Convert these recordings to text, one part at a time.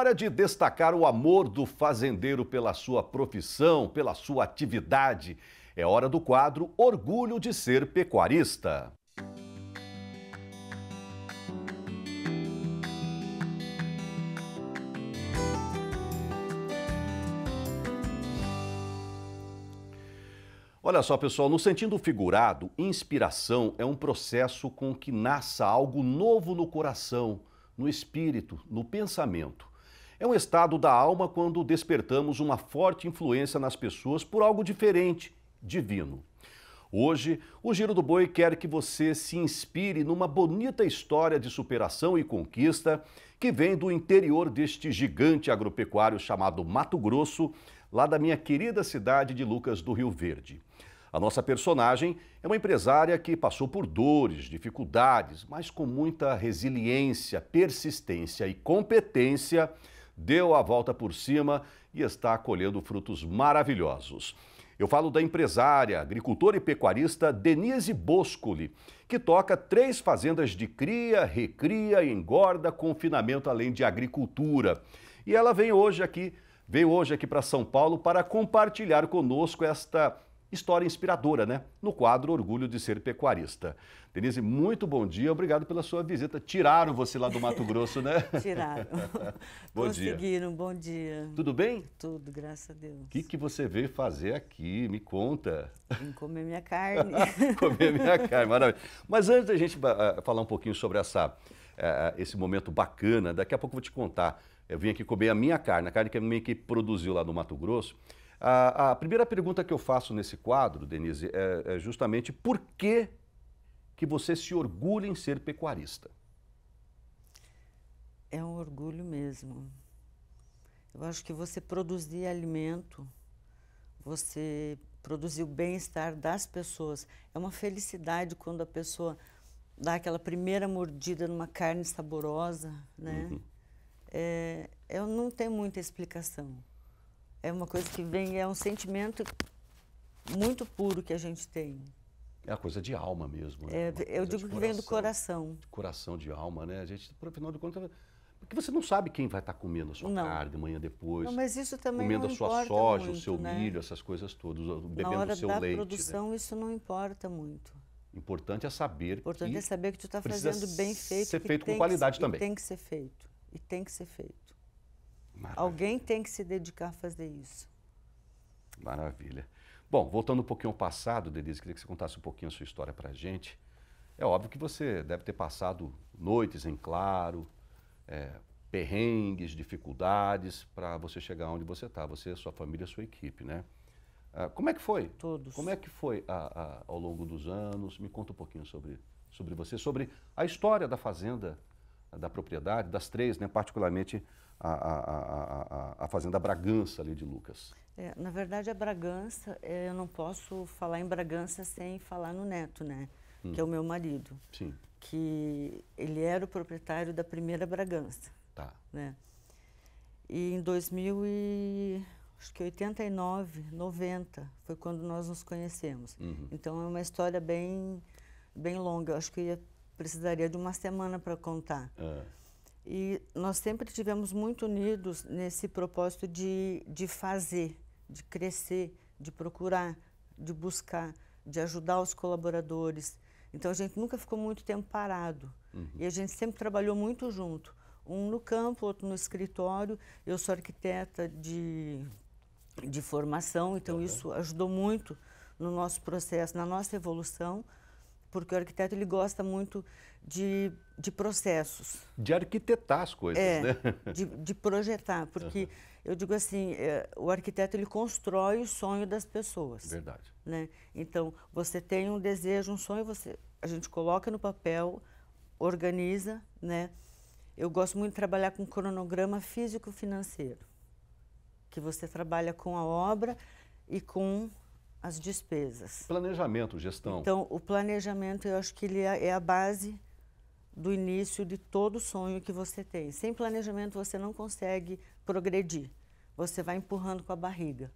hora de destacar o amor do fazendeiro pela sua profissão, pela sua atividade. É hora do quadro Orgulho de Ser Pecuarista. Olha só, pessoal, no sentido figurado, inspiração é um processo com que nasça algo novo no coração, no espírito, no pensamento. É um estado da alma quando despertamos uma forte influência nas pessoas por algo diferente, divino. Hoje, o Giro do Boi quer que você se inspire numa bonita história de superação e conquista que vem do interior deste gigante agropecuário chamado Mato Grosso, lá da minha querida cidade de Lucas do Rio Verde. A nossa personagem é uma empresária que passou por dores, dificuldades, mas com muita resiliência, persistência e competência, deu a volta por cima e está colhendo frutos maravilhosos. Eu falo da empresária, agricultora e pecuarista Denise Boscoli, que toca três fazendas de cria, recria, engorda, confinamento, além de agricultura. E ela vem hoje aqui, veio hoje aqui para São Paulo para compartilhar conosco esta História inspiradora, né? No quadro Orgulho de Ser Pecuarista. Denise, muito bom dia, obrigado pela sua visita. Tiraram você lá do Mato Grosso, né? Tiraram. bom Conseguiram, dia. bom dia. Tudo bem? Tudo, graças a Deus. O que, que você veio fazer aqui? Me conta. Vim comer minha carne. comer minha carne, maravilha. Mas antes da gente uh, falar um pouquinho sobre essa, uh, esse momento bacana, daqui a pouco eu vou te contar. Eu vim aqui comer a minha carne, a carne que a minha equipe produziu lá no Mato Grosso. A, a, primeira pergunta que eu faço nesse quadro, Denise, é, é justamente por que, que você se orgulha em ser pecuarista? É um orgulho mesmo. Eu acho que você produzir alimento, você produzir o bem-estar das pessoas. É uma felicidade quando a pessoa dá aquela primeira mordida numa carne saborosa, né? Uhum. É, eu não tenho muita explicação é uma coisa que vem, é um sentimento muito puro que a gente tem. É uma coisa de alma mesmo. Né? É, eu digo que vem do coração. De coração, de alma, né? A gente, afinal de contas, porque você não sabe quem vai estar tá comendo a sua não. carne amanhã depois. Não, mas isso também comendo não a sua soja, muito, o seu né? milho, essas coisas todas, bebendo Na hora o seu da leite. Né? produção, né? isso não importa muito. Importante é saber importante que. é saber que tu está fazendo bem feito. Ser feito com qualidade também. tem que ser feito. E tem que ser feito. Maravilha. Alguém tem que se dedicar a fazer isso. Maravilha. Bom, voltando um pouquinho ao passado, Denise, queria que você contasse um pouquinho a sua história para a gente. É óbvio que você deve ter passado noites em claro, é, perrengues, dificuldades para você chegar onde você está, você, sua família, sua equipe, né? Ah, como é que foi? Todos. Como é que foi a, a, ao longo dos anos? Me conta um pouquinho sobre, sobre você, sobre a história da Fazenda da propriedade, das três, né, particularmente a, a, a, a Fazenda Bragança ali de Lucas. É, na verdade, a Bragança, é, eu não posso falar em Bragança sem falar no neto, né? Hum. Que é o meu marido. Sim. Que ele era o proprietário da primeira Bragança. Tá. Né? E em 2000 89, 90 foi quando nós nos conhecemos. Uhum. Então é uma história bem bem longa. Eu acho que ia precisaria de uma semana para contar. É. E nós sempre tivemos muito unidos nesse propósito de, de fazer, de crescer, de procurar, de buscar, de ajudar os colaboradores. Então a gente nunca ficou muito tempo parado. Uhum. E a gente sempre trabalhou muito junto. Um no campo, outro no escritório. Eu sou arquiteta de, de formação, então uhum. isso ajudou muito no nosso processo, na nossa evolução porque o arquiteto ele gosta muito de, de processos. De arquitetar as coisas, é, né? De, de projetar, porque uhum. eu digo assim, é, o arquiteto ele constrói o sonho das pessoas. Verdade. Né? Então, você tem um desejo, um sonho, você, a gente coloca no papel, organiza, né? Eu gosto muito de trabalhar com cronograma físico-financeiro, que você trabalha com a obra e com as despesas. Planejamento, gestão. Então, o planejamento, eu acho que ele é, é a base do início de todo sonho que você tem. Sem planejamento, você não consegue progredir. Você vai empurrando com a barriga.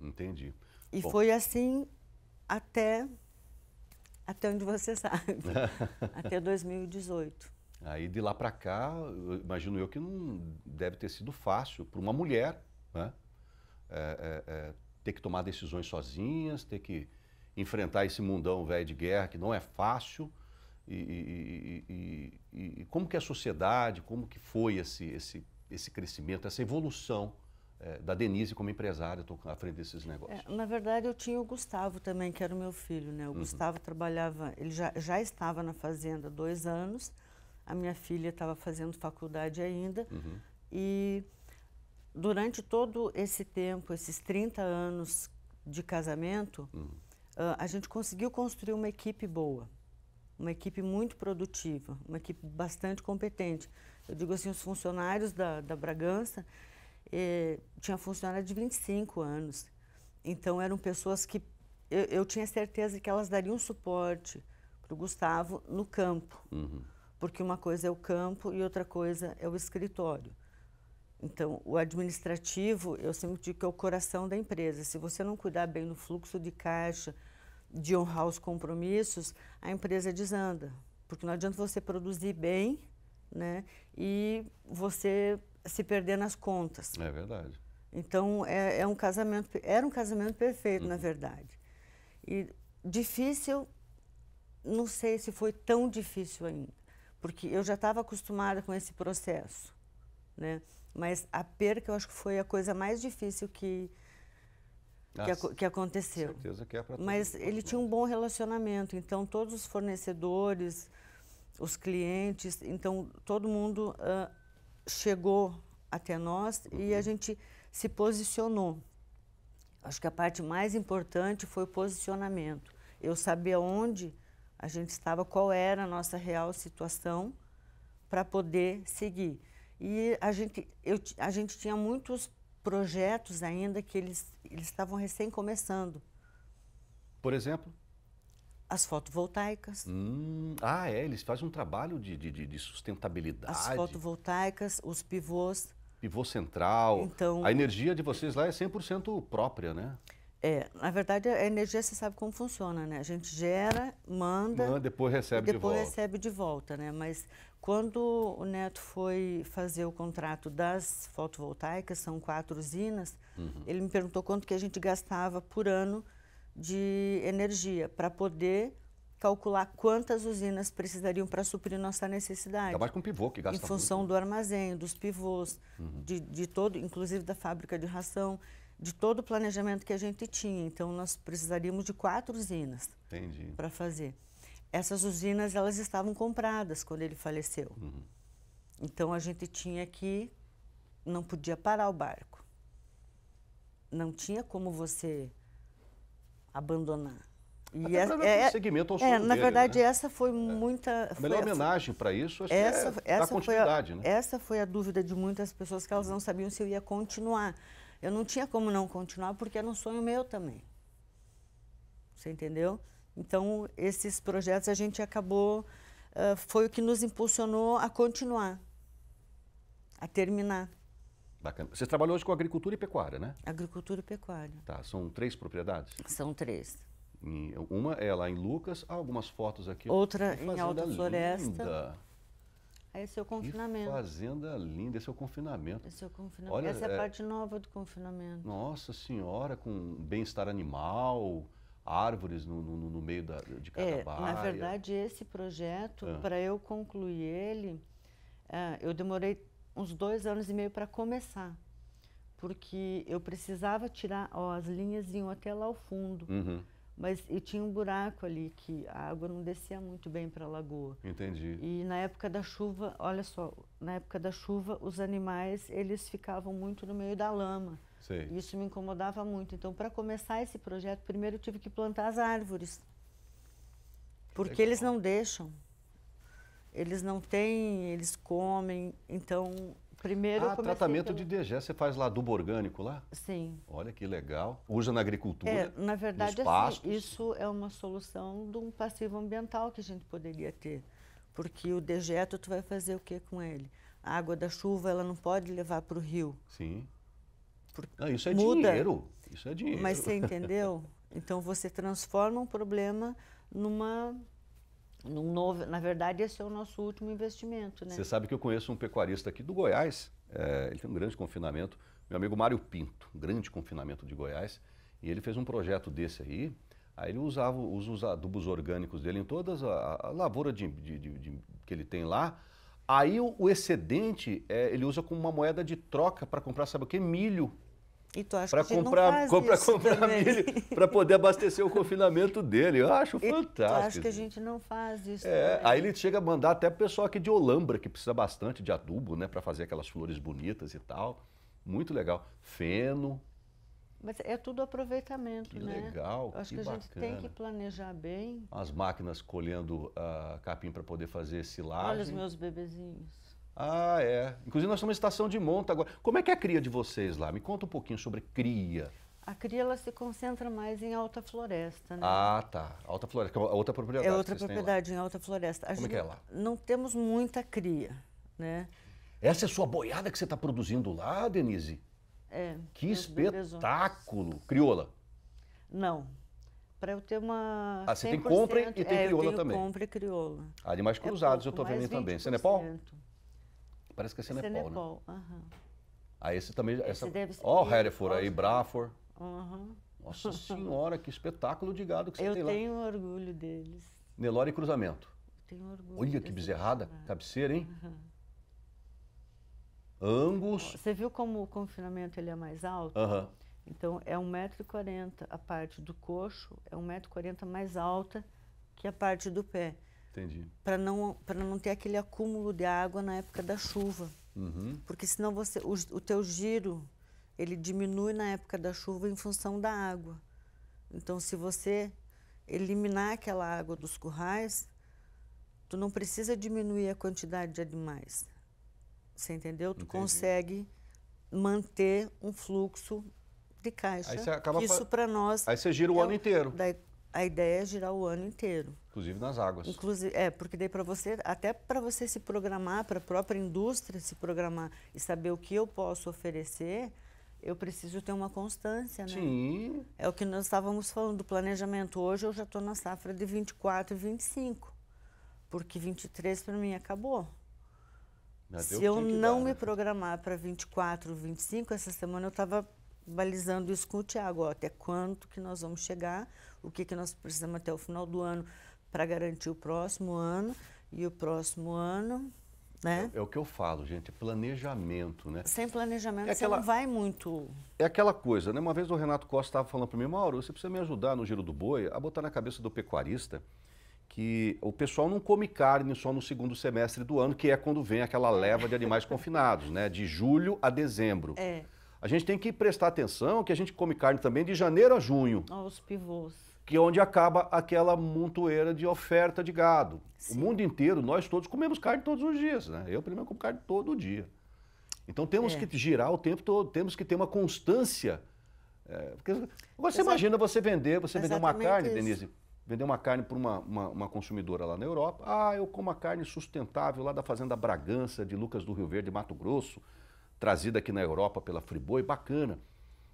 Entendi. E Bom. foi assim até até onde você sabe, até 2018. Aí de lá para cá, eu imagino eu que não deve ter sido fácil para uma mulher, né? É, é, é, ter que tomar decisões sozinhas, ter que enfrentar esse mundão velho de guerra que não é fácil. E, e, e, e, como que é a sociedade, como que foi esse, esse, esse crescimento, essa evolução é, da Denise como empresária, à frente desses negócios. É, na verdade, eu tinha o Gustavo também, que era o meu filho, né? O uhum. Gustavo trabalhava, ele já, já estava na fazenda há dois anos, a minha filha estava fazendo faculdade ainda, uhum. e durante todo esse tempo, esses 30 anos de casamento, uhum. uh, a gente conseguiu construir uma equipe boa, uma equipe muito produtiva, uma equipe bastante competente. Eu digo assim, os funcionários da, da Bragança eh, tinha funcionário de 25 anos, então eram pessoas que eu, eu tinha certeza que elas dariam suporte para o Gustavo no campo, uhum. porque uma coisa é o campo e outra coisa é o escritório. Então, o administrativo, eu sempre digo que é o coração da empresa. Se você não cuidar bem do fluxo de caixa, de honrar os compromissos, a empresa desanda. Porque não adianta você produzir bem né, e você se perder nas contas. É verdade. Então, é, é um casamento, era um casamento perfeito, uhum. na verdade. E difícil, não sei se foi tão difícil ainda, porque eu já estava acostumada com esse processo né? Mas a perca eu acho que foi a coisa mais difícil que que, ah, que aconteceu. Certeza que é para Mas ele né? tinha um bom relacionamento, então todos os fornecedores, os clientes, então todo mundo uh, chegou até nós uhum. e a uhum. gente se posicionou. Acho que a parte mais importante foi o posicionamento. Eu sabia onde a gente estava, qual era a nossa real situação para poder seguir. E a gente, eu, a gente tinha muitos projetos ainda que eles, eles estavam recém começando. Por exemplo? As fotovoltaicas. Hum, ah, é, eles fazem um trabalho de, de, de sustentabilidade. As fotovoltaicas, os pivôs. Pivô central. Então, a energia de vocês lá é 100% própria, né? É, na verdade, a energia você sabe como funciona, né? A gente gera, manda. Manda, depois recebe depois de volta. Depois recebe de volta, né? Mas quando o Neto foi fazer o contrato das fotovoltaicas, são quatro usinas, uhum. ele me perguntou quanto que a gente gastava por ano de energia para poder calcular quantas usinas precisariam para suprir nossa necessidade. Ainda mais com pivô que gasta Em função muito. do armazém, dos pivôs, uhum. de, de todo, inclusive da fábrica de ração, de todo o planejamento que a gente tinha. Então, nós precisaríamos de quatro usinas para fazer essas usinas elas estavam compradas quando ele faleceu. Uhum. Então a gente tinha que não podia parar o barco. Não tinha como você abandonar. E Até é, é, segmento ao é, na verdade né? essa foi é. muita a melhor foi, homenagem para isso essa, é essa continuidade, foi a, né? Essa foi a dúvida de muitas pessoas que elas não sabiam se eu ia continuar. Eu não tinha como não continuar porque era um sonho meu também. Você entendeu? Então, esses projetos a gente acabou, uh, foi o que nos impulsionou a continuar, a terminar. Bacana. Você trabalhou hoje com agricultura e pecuária, né? Agricultura e pecuária. Tá, são três propriedades? São três. uma é lá em Lucas, há algumas fotos aqui. Outra em Alta Floresta. Aí ah, Esse é o confinamento. Que fazenda linda, esse é o confinamento. Esse é o confinamento. Olha, Essa é a é... parte nova do confinamento. Nossa senhora, com bem-estar animal, árvores no, no, no meio da, de cada é, Na verdade, esse projeto, ah. para eu concluir ele, é, eu demorei uns dois anos e meio para começar, porque eu precisava tirar, ó, as linhas iam até lá ao fundo. Uhum. Mas eu tinha um buraco ali que a água não descia muito bem para a lagoa. Entendi. E na época da chuva, olha só, na época da chuva os animais eles ficavam muito no meio da lama. Sei. Isso me incomodava muito. Então, para começar esse projeto, primeiro eu tive que plantar as árvores. Porque Legal. eles não deixam. Eles não têm, eles comem. Então, Primeiro ah, tratamento pelo... de DG, você faz lá adubo orgânico lá? Sim. Olha que legal. Usa na agricultura. É, na verdade, assim, isso é uma solução de um passivo ambiental que a gente poderia ter. Porque o dejeto, tu vai fazer o que com ele? A água da chuva, ela não pode levar para o rio. Sim. Ah, isso é muda. dinheiro. Isso é dinheiro. Mas você entendeu? Então você transforma um problema numa num novo, na verdade, esse é o nosso último investimento. Né? Você sabe que eu conheço um pecuarista aqui do Goiás, é, ele tem um grande confinamento, meu amigo Mário Pinto, um grande confinamento de Goiás, e ele fez um projeto desse aí, aí ele usava os adubos orgânicos dele em toda a, a lavoura de, de, de, que ele tem lá, aí o, o excedente é, ele usa como uma moeda de troca para comprar, sabe o que? Milho então, acho pra que comprar, para comprar também. milho para poder abastecer o confinamento dele. Eu acho fantástico. acho que a gente não faz isso. É, aí ele chega a mandar até o pessoal aqui de Olambra, que precisa bastante de adubo, né? Para fazer aquelas flores bonitas e tal. Muito legal. Feno. Mas é tudo aproveitamento, que né? Legal. Acho que, que a gente tem que planejar bem. As máquinas colhendo uh, capim para poder fazer silagem. Olha os meus bebezinhos. Ah, é. Inclusive nós estamos em estação de monta agora. Como é que é a cria de vocês lá? Me conta um pouquinho sobre cria. A cria ela se concentra mais em alta floresta, né? Ah, tá. Alta floresta, é outra propriedade. É outra propriedade em alta floresta. A Como é que é lá? Não temos muita cria, né? Essa é a sua boiada que você está produzindo lá, Denise? É. Que espetáculo! Crioula? Não. Para eu ter uma. Ah, você tem compra e tem é, crioula eu tenho também? Compra e crioula. Animais é cruzados, é pouco, eu estou vendo também. Você é Parece que é Senepol, é Senepol né? Uhum. Aí esse também... Esse essa... deve ser... Ó, oh, Hereford aí, Brafor. Uhum. Nossa senhora, que espetáculo de gado que você Eu tem lá. Eu tenho orgulho deles. Nelore e Cruzamento. Eu tenho orgulho. Olha que bezerrada, trabalho. cabeceira, hein? Uhum. Angus. Você viu como o confinamento ele é mais alto? Uhum. Então, é 1,40m a parte do coxo, é 1,40m mais alta que a parte do pé. Entendi. Para não, para não ter aquele acúmulo de água na época da chuva. Uhum. Porque senão você, o, o teu giro ele diminui na época da chuva em função da água. Então, se você eliminar aquela água dos currais, tu não precisa diminuir a quantidade de animais. Você entendeu? Tu Entendi. consegue manter um fluxo de caixa. Aí você acaba isso para nós. Aí você gira o é, ano inteiro. Daí a ideia é girar o ano inteiro. Inclusive nas águas. Inclusive, é, porque daí para você, até para você se programar, para a própria indústria se programar e saber o que eu posso oferecer, eu preciso ter uma constância, né? Sim. É o que nós estávamos falando do planejamento. Hoje eu já estou na safra de 24 e 25, porque 23 para mim acabou. Se eu não dar, me né? programar para 24, 25, essa semana eu estava balizando isso com o Tiago, até quanto que nós vamos chegar, o que, que nós precisamos até o final do ano para garantir o próximo ano e o próximo ano. Né? É, é o que eu falo, gente, é planejamento, né? Sem planejamento é aquela, você não vai muito. É aquela coisa, né? Uma vez o Renato Costa estava falando para mim, Mauro, você precisa me ajudar no giro do boi a botar na cabeça do pecuarista que o pessoal não come carne só no segundo semestre do ano, que é quando vem aquela leva de animais confinados, né? De julho a dezembro. É. A gente tem que prestar atenção que a gente come carne também de janeiro a junho. Olha os pivôs que é onde acaba aquela montoeira de oferta de gado. Sim. O mundo inteiro, nós todos comemos carne todos os dias, né? Eu, pelo menos, como carne todo dia. Então temos é. que girar o tempo todo, temos que ter uma constância. É, porque agora você imagina você vender, você vender uma carne, isso. Denise, vender uma carne para uma, uma, uma, consumidora lá na Europa. Ah, eu como a carne sustentável lá da Fazenda Bragança, de Lucas do Rio Verde, Mato Grosso, trazida aqui na Europa pela Friboi, bacana.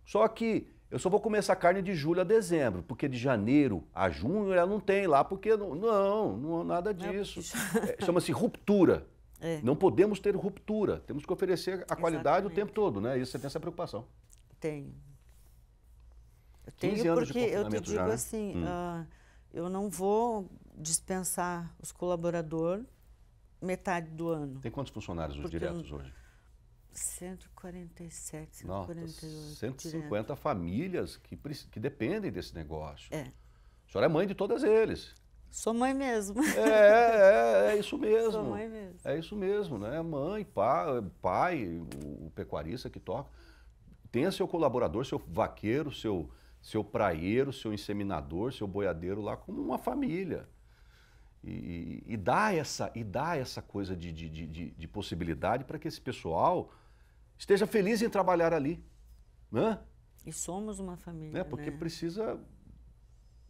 Só que eu só vou comer essa carne de julho a dezembro, porque de janeiro a junho ela não tem lá, porque não, não, não nada é disso. É, Chama-se ruptura. É. Não podemos ter ruptura. Temos que oferecer a Exatamente. qualidade o tempo todo, né? Isso você tem essa preocupação. Tenho. Eu tenho porque eu te digo já, né? assim, hum. uh, eu não vou dispensar os colaboradores metade do ano. Tem quantos funcionários os diretos hoje? 147, 148. 150 direto. famílias que, que dependem desse negócio. É. A senhora é mãe de todas eles. Sou mãe mesmo. É, é, é, é isso mesmo. Sou mãe mesmo. É isso mesmo, né? Mãe, pai, pai o pecuarista que toca. Tenha seu colaborador, seu vaqueiro, seu, seu praieiro, seu inseminador, seu boiadeiro lá como uma família. E, e, e, dá, essa, e dá essa coisa de, de, de, de possibilidade para que esse pessoal esteja feliz em trabalhar ali. Né? E somos uma família. Né? Porque né? precisa.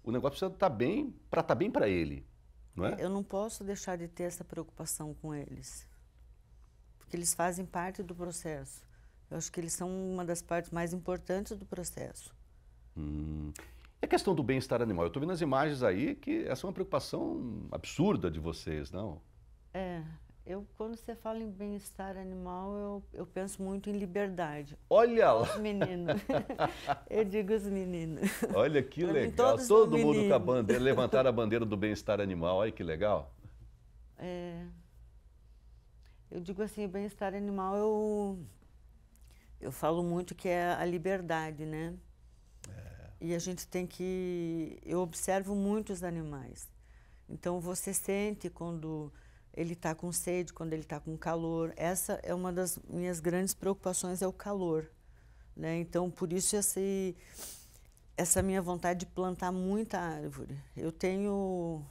O negócio precisa estar tá bem para estar tá bem para ele. Não é? Eu não posso deixar de ter essa preocupação com eles. Porque eles fazem parte do processo. Eu acho que eles são uma das partes mais importantes do processo. Hum. E é a questão do bem-estar animal. Eu estou vendo as imagens aí que essa é uma preocupação absurda de vocês, não? É. Eu, quando você fala em bem-estar animal, eu, eu penso muito em liberdade. Olha lá! Os meninos. eu digo os meninos. Olha que legal. Todo mundo com a bandeira, levantar a bandeira do bem-estar animal. Olha que legal. É, eu digo assim, bem-estar animal, eu, eu falo muito que é a liberdade, né? e a gente tem que. Eu observo muitos animais. Então você sente quando ele está com sede, quando ele está com calor. Essa é uma das minhas grandes preocupações é o calor, né? Então por isso essa essa minha vontade de plantar muita árvore. Eu tenho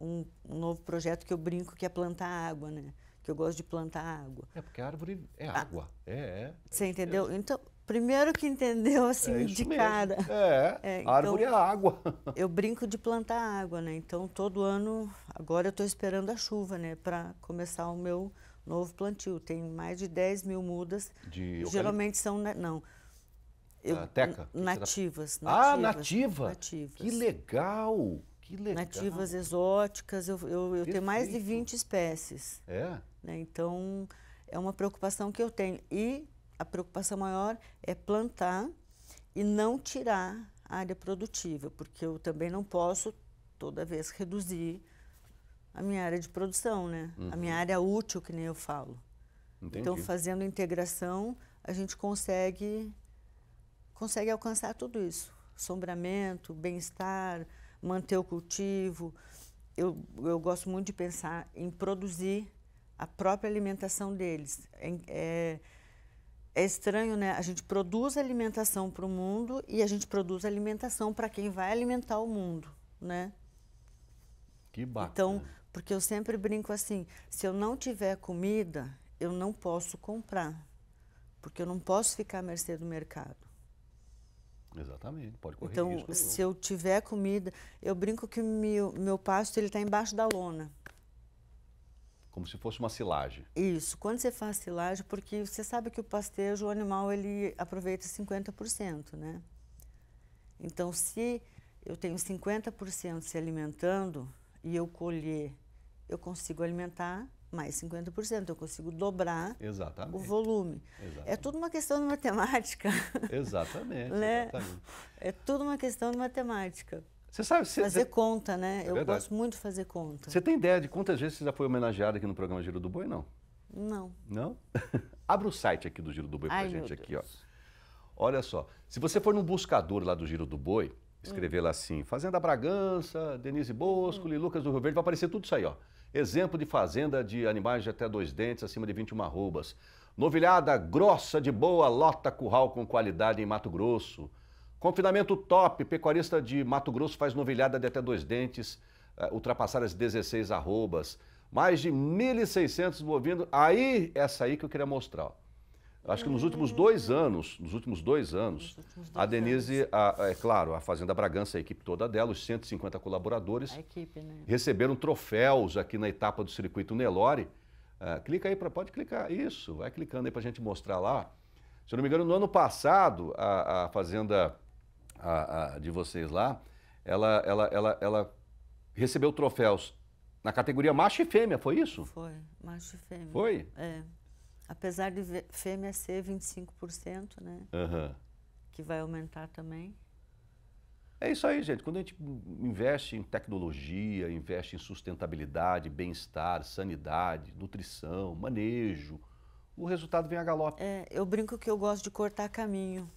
um, um novo projeto que eu brinco que é plantar água, né? Que eu gosto de plantar água. É porque a árvore é água, ah, é, é. Você entendeu? Então Primeiro que entendeu assim é de cara. É, é então, árvore é água. eu brinco de plantar água, né? Então todo ano, agora eu estou esperando a chuva, né? Para começar o meu novo plantio. Tem mais de 10 mil mudas. De geralmente são, não, eu, ah, teca? Nativas, nativas. Ah, nativa? Nativas. Que legal! Que legal. Nativas exóticas, eu, eu, eu tenho mais de 20 espécies. É? Né? Então, é uma preocupação que eu tenho. E a preocupação maior é plantar e não tirar a área produtiva, porque eu também não posso toda vez reduzir a minha área de produção, né? Uhum. A minha uhum. área útil, que nem eu falo. Entendi. Então, fazendo integração, a gente consegue consegue alcançar tudo isso. Sombramento, bem-estar, manter o cultivo. Eu, eu gosto muito de pensar em produzir a própria alimentação deles. É, é, é estranho, né? A gente produz alimentação para o mundo e a gente produz alimentação para quem vai alimentar o mundo, né? Que bacana. Então, porque eu sempre brinco assim, se eu não tiver comida, eu não posso comprar, porque eu não posso ficar à mercê do mercado. Exatamente, pode correr Então, risco. se eu tiver comida, eu brinco que meu, meu pasto ele está embaixo da lona. Como se fosse uma silagem. Isso, quando você faz silagem, porque você sabe que o pastejo, o animal, ele aproveita 50%, né? Então, se eu tenho 50% se alimentando e eu colher, eu consigo alimentar mais 50%, eu consigo dobrar exatamente. o volume. É exatamente. É tudo uma questão de matemática. Exatamente, né? exatamente. É tudo uma questão de matemática. Você sabe... Você, fazer você... É conta, né? É eu verdade. gosto muito de fazer conta. Você tem ideia de quantas vezes você já foi homenageado aqui no programa Giro do Boi, não? Não. Não? Abra o site aqui do Giro do Boi Ai, pra gente aqui, ó. Olha só, se você for no buscador lá do Giro do Boi, escrever hum. lá assim, Fazenda Bragança, Denise Bosco, hum. Lucas do Rio Verde, vai aparecer tudo isso aí, ó. Exemplo de fazenda de animais de até dois dentes, acima de 21 arrobas. Novilhada grossa de boa, lota curral com qualidade em Mato Grosso. Confinamento top. Pecuarista de Mato Grosso faz novilhada de até dois dentes, eh, ultrapassar as 16 arrobas. Mais de 1.600 bovinos. Aí, essa aí que eu queria mostrar. Acho que nos últimos dois anos, nos últimos dois anos, últimos dois a Denise, anos. A, é claro, a Fazenda Bragança, a equipe toda dela, os 150 colaboradores, equipe, né? receberam troféus aqui na etapa do circuito Nelore. Uh, clica aí, pra, pode clicar, isso, vai clicando aí para a gente mostrar lá. Se eu não me engano, no ano passado, a, a Fazenda a, a, de vocês lá, ela, ela, ela, ela recebeu troféus na categoria macho e fêmea, foi isso? Foi, macho e fêmea. Foi? É. Apesar de fêmea ser 25%, né? Uhum. Que vai aumentar também. É isso aí, gente. Quando a gente investe em tecnologia, investe em sustentabilidade, bem-estar, sanidade, nutrição, manejo, o resultado vem a galope. É, eu brinco que eu gosto de cortar caminho,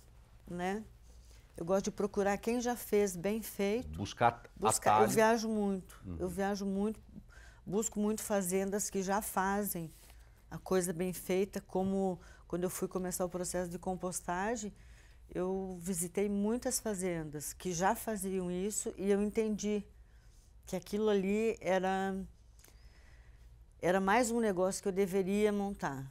né? Eu gosto de procurar quem já fez bem feito. Buscar, buscar Eu viajo muito. Uhum. Eu viajo muito, busco muito fazendas que já fazem a coisa bem feita, como quando eu fui começar o processo de compostagem, eu visitei muitas fazendas que já faziam isso e eu entendi que aquilo ali era era mais um negócio que eu deveria montar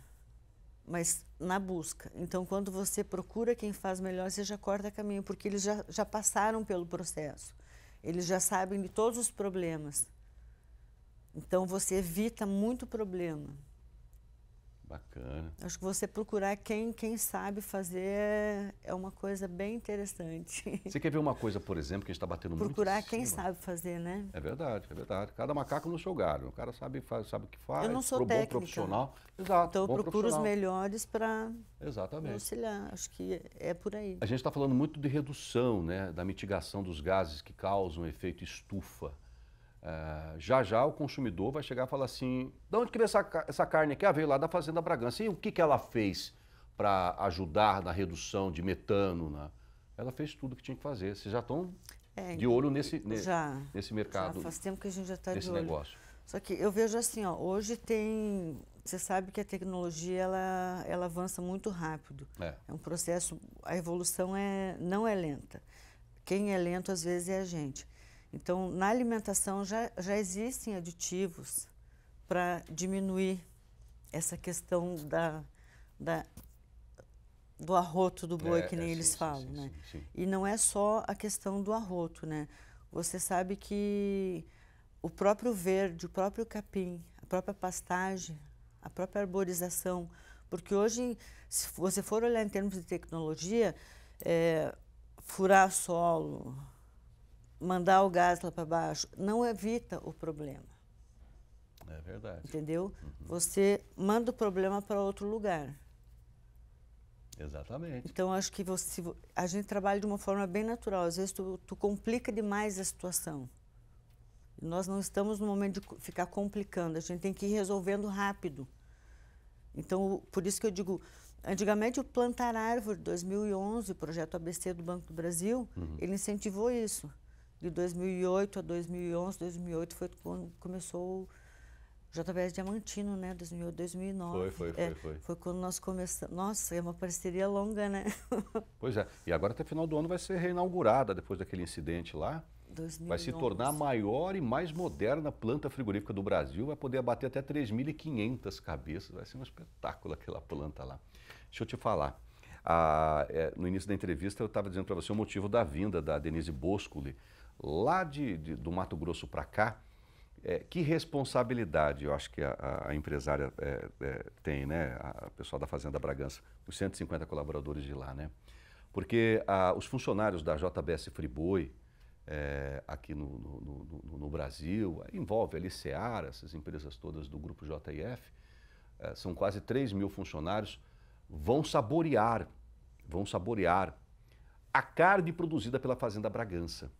mas na busca. Então, quando você procura quem faz melhor, você já corta caminho, porque eles já, já passaram pelo processo. Eles já sabem de todos os problemas. Então, você evita muito problema. Bacana. Acho que você procurar quem, quem sabe fazer é uma coisa bem interessante. Você quer ver uma coisa, por exemplo, que a gente está batendo procurar muito Procurar quem sabe fazer, né? É verdade, é verdade. Cada macaco no seu galho. O cara sabe, faz, sabe o que faz. Eu não sou pro técnica. bom profissional. Exato. Então eu procuro os melhores para auxiliar. Acho que é por aí. A gente está falando muito de redução, né? Da mitigação dos gases que causam efeito estufa. Ah, já já o consumidor vai chegar e falar assim: de onde que veio essa, essa carne aqui? Ah, veio lá da Fazenda Bragança. E o que, que ela fez para ajudar na redução de metano? Né? Ela fez tudo o que tinha que fazer. Vocês já estão é, de olho nesse, nesse, já, nesse mercado. Já faz tempo que a gente já está de olho. negócio. Só que eu vejo assim: ó, hoje tem. Você sabe que a tecnologia ela, ela avança muito rápido. É. é um processo. A evolução é, não é lenta. Quem é lento às vezes é a gente. Então, na alimentação já, já existem aditivos para diminuir essa questão da, da, do arroto do boi, é, que nem é, eles sim, falam, sim, né? Sim, e não é só a questão do arroto, né? Você sabe que o próprio verde, o próprio capim, a própria pastagem, a própria arborização, porque hoje, se você for olhar em termos de tecnologia, é, furar solo, mandar o gás lá para baixo não evita o problema. É verdade. Entendeu? Uhum. Você manda o problema para outro lugar. Exatamente. Então, acho que você, a gente trabalha de uma forma bem natural. Às vezes, tu, tu complica demais a situação. Nós não estamos no momento de ficar complicando, a gente tem que ir resolvendo rápido. Então, por isso que eu digo, antigamente o Plantar Árvore, 2011, o projeto ABC do Banco do Brasil, uhum. ele incentivou isso de 2008 a 2011, 2008 foi quando começou o JBS Diamantino, né? 2008, 2009. Foi, foi, foi. É, foi. foi quando nós começamos. Nossa, é uma parceria longa, né? pois é. E agora até final do ano vai ser reinaugurada depois daquele incidente lá. Vai se tornar a maior e mais moderna planta frigorífica do Brasil, vai poder abater até 3.500 cabeças, vai ser um espetáculo aquela planta lá. Deixa eu te falar, ah, é, no início da entrevista eu estava dizendo para você o motivo da vinda da Denise Boscoli, lá de, de do Mato Grosso para cá, é, que responsabilidade eu acho que a, a empresária é, é, tem, né? A, a pessoal da Fazenda Bragança, os 150 colaboradores de lá, né? Porque a, os funcionários da JBS Friboi, é, aqui no, no, no, no, Brasil, envolve ali Seara, essas empresas todas do grupo JIF, é, são quase 3 mil funcionários, vão saborear, vão saborear a carne produzida pela Fazenda Bragança.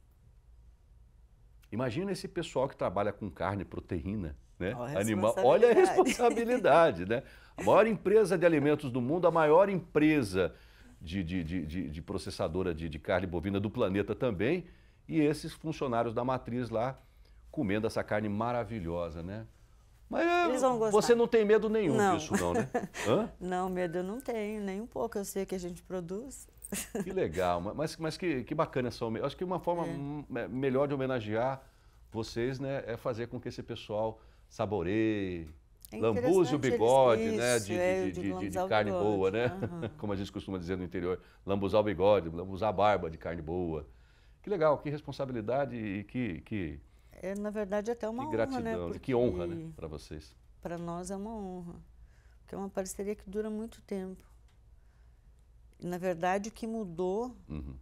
Imagina esse pessoal que trabalha com carne, proteína, né? Olha Animal. Olha a responsabilidade, né? A maior empresa de alimentos do mundo, a maior empresa de, de, de, de processadora de carne bovina do planeta também. E esses funcionários da matriz lá comendo essa carne maravilhosa, né? Mas você não tem medo nenhum não. disso, não, né? Hã? Não, medo eu não tenho, nem um pouco. Eu sei que a gente produz. Que legal, mas, mas que, que bacana essa homenagem. Acho que uma forma é. melhor de homenagear vocês né, é fazer com que esse pessoal saboreie, é lambuze o bigode, né? De, de, é, de, de carne bigode. boa, né? Uhum. Como a gente costuma dizer no interior, lambuzar o bigode, lambuzar a barba de carne boa. Que legal, que responsabilidade e que. que é, na verdade, até uma honra. Né, gratidão, né? Porque que honra, né? Para vocês. Para nós é uma honra. Porque é uma parceria que dura muito tempo. Na verdade, o que mudou, uhum.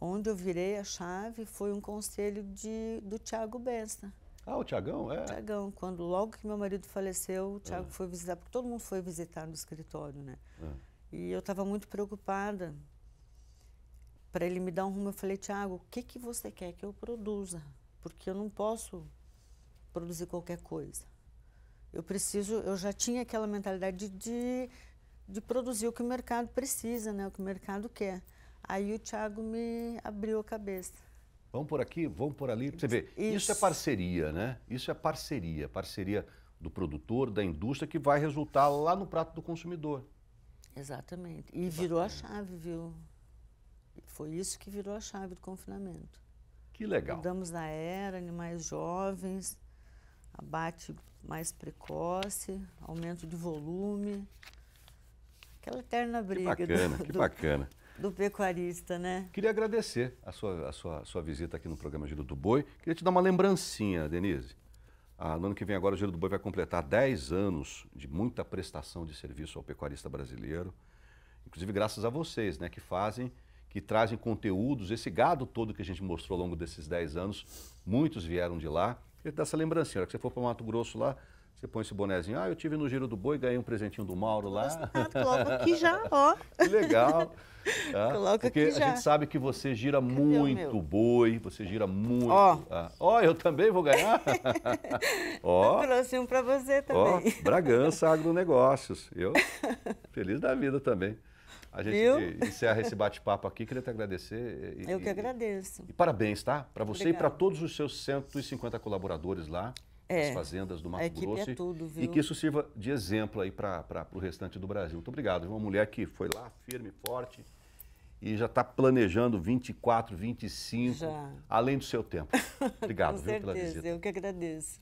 onde eu virei a chave, foi um conselho de, do Tiago Besta. Ah, o Tiagão, é? Tiagão, quando logo que meu marido faleceu, o Tiago é. Ah. foi visitar, porque todo mundo foi visitar no escritório, né? É. E eu estava muito preocupada. Para ele me dar um rumo, eu falei, Tiago, o que, que você quer que eu produza? Porque eu não posso produzir qualquer coisa. Eu preciso, eu já tinha aquela mentalidade de, de de produzir o que o mercado precisa, né? o que o mercado quer. Aí o Thiago me abriu a cabeça. Vamos por aqui, vamos por ali. Você vê, isso, isso é parceria, né? Isso é parceria. Parceria do produtor, da indústria, que vai resultar lá no prato do consumidor. Exatamente. E que virou bacana. a chave, viu? Foi isso que virou a chave do confinamento. Que legal. Mudamos a era, animais jovens, abate mais precoce, aumento de volume. Aquela eterna briga. Que bacana, do, que do, bacana. Do pecuarista, né? Queria agradecer a sua, a sua, sua visita aqui no programa Giro do Boi. Queria te dar uma lembrancinha, Denise. Ah, no ano que vem agora o Giro do Boi vai completar 10 anos de muita prestação de serviço ao pecuarista brasileiro. Inclusive graças a vocês, né, que fazem que trazem conteúdos. Esse gado todo que a gente mostrou ao longo desses 10 anos, muitos vieram de lá. Queria te dar essa lembrancinha. A hora que você for para o Mato Grosso lá, você põe esse bonezinho. Ah, eu tive no Giro do Boi, ganhei um presentinho do Mauro lá. Gostado, tá, coloca aqui já, ó. Que legal. Tá? Coloca Porque aqui já. a gente sabe que você gira Cadê muito boi, você gira muito. Ó, ah, ó eu também vou ganhar. ó, eu trouxe um para você também. Ó, Bragança Agronegócios. Eu feliz da vida também. A gente Viu? encerra esse bate-papo aqui. Queria te agradecer. E, eu que agradeço. E, e parabéns, tá? Para você Obrigada. e para todos os seus 150 colaboradores lá é, as fazendas do Mato é Grosso. É tudo, e que isso sirva de exemplo aí para o restante do Brasil. Muito obrigado. Uma mulher que foi lá firme, forte e já está planejando 24, 25, já. além do seu tempo. Obrigado viu, certeza, pela visita. Eu que agradeço.